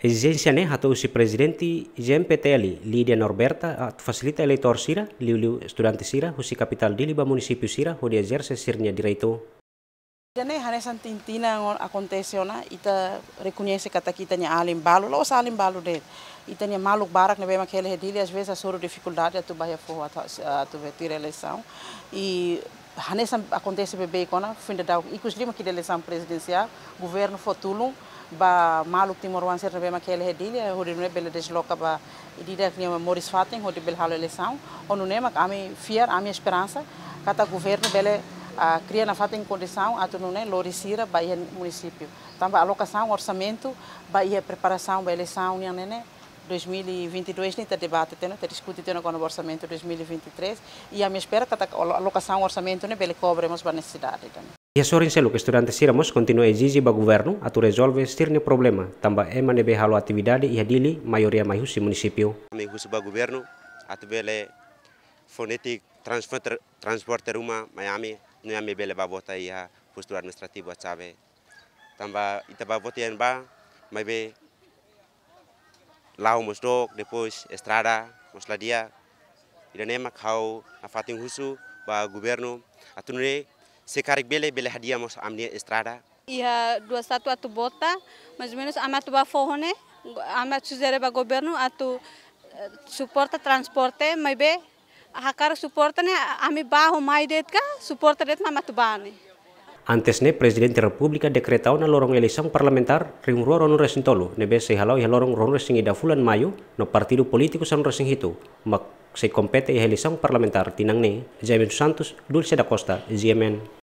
Essenziane atau si presidenti Peteli, Lydia Norberta at fasilita eleitor sira, liu liu estudante sira, husi kapital di liba municipio sira, hodi sesirnya sesirnya direito Tene hane santintina ngon acontece ona ita reconhece que aqui tem alimbalo, lo salimbalo de. Ita ne maluk barak nebe makele hedile às vezes a soro dificuldade atu bahia fo atu vetir eleição e hane san acontece bebê kona finda dau ikus lima que eleição presidencial governo fotulum ba maluk timoruan ser nebe makele a hodi ne bele desloca ba idida que moris Faten hodi bel halo eleição onu ne mak ami fiar ami esperança kata governo bele a cria na fata em condição a tornar lorisira Bahia município. Também então, alocação, orçamento, baia preparação, Bahia eleição, né, né, 2022 nem está debate, tem, está né? tá discutindo agora o orçamento 2023 e a minha espera é que a alocação orçamento né, ele cobre a necessidade. Né, né. E a sorense que estudantes siramos continua exigir para o governo a tu resolve este problema, também é manebe halo atividade e adili maioria maihusi município. Maihusi para o governo, a tu bele transporte transporter uma Miami no yami bele babota ia postura administrativa chave tamba ita babota ian ba mai be lau mosdok depois estrada mosladia ida nema kau afating husu ba governo atunre sekarik bele bele hadia mos amni estrada dua 21 atu bota mas menos amatu ba fohone amatu zere ba governo atu eh, suporta transporte mai be hakar supporternya ami bahu maidet ka supporter itu mamat bani. Antesne Presiden Republika dekretau na lorong elisang parlamentar rimrua ronu resing tolu nebe sehalau ya lorong ronu resing ida fulan mayu no partidu politiku san resing hitu mak se kompete ya elisang parlamentar tinang ne Jamin Santos Dulce da Costa GMN